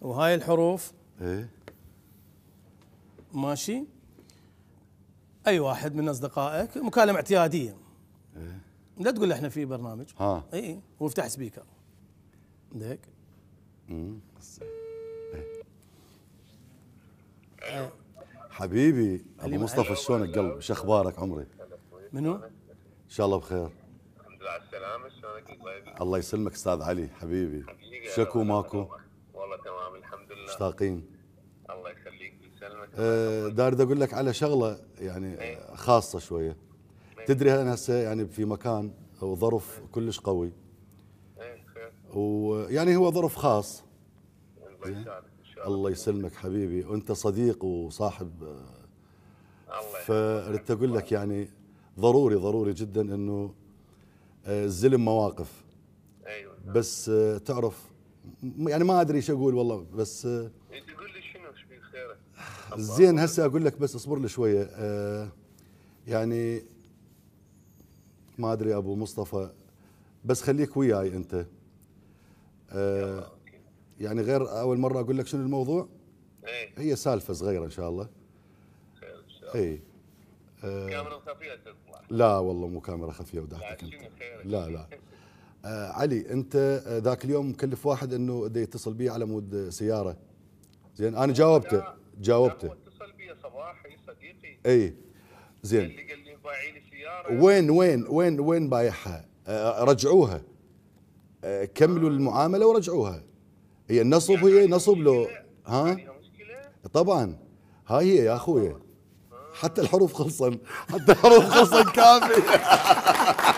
وهاي الحروف ايه ماشي اي واحد من اصدقائك مكالمه اعتياديه ايه لا تقول احنا في برنامج ها اي وافتح سبيكر ديك امم إيه. حبيبي ابو مصطفى شلونك قلب شو اخبارك عمري منو ان شاء الله بخير الحمد لله على السلامه شلونك الله يسلمك استاذ علي حبيبي شكو ماكو الساقين الله يخليك ويسلمك أه دارد اقول لك على شغله يعني إيه. خاصه شويه إيه. تدري انا هسه يعني في مكان وظرف إيه. كلش قوي ويعني هو ظرف خاص الله يسلمك, ان شاء الله الله يسلمك حبيبي وانت صديق وصاحب آه، الله فردت اقول لك يعني ضروري ضروري جدا انه آه، الزلم مواقف ايوه بس آه، تعرف يعني ما ادري ايش اقول والله بس آه، يعني تقول لي شنو ايش في خيرك؟ زين هسه اقول لك بس اصبر لي شويه آه يعني ما ادري ابو مصطفى بس خليك وياي انت آه يعني غير اول مره اقول لك شنو الموضوع؟ ايه هي سالفه صغيره ان شاء الله خير ان شاء الله اي آه، كاميرا خفيه تطلع لا والله مو كاميرا خفيه ودعتك انت لا لا آه علي انت آه، ذاك اليوم مكلف واحد انه بده يتصل بي على مود سياره زين انا جاوبته جاوبته اتصل بي صباحي صديقي اي زين اللي قال لي بايعين لي سياره وين وين وين وين بايعها؟ آه رجعوها آه كملوا آه. المعامله ورجعوها هي النصب يعني هي نصب لو ها؟ طبعا هاي هي يا اخوي آه. حتى الحروف خلصن حتى الحروف خلصن كافي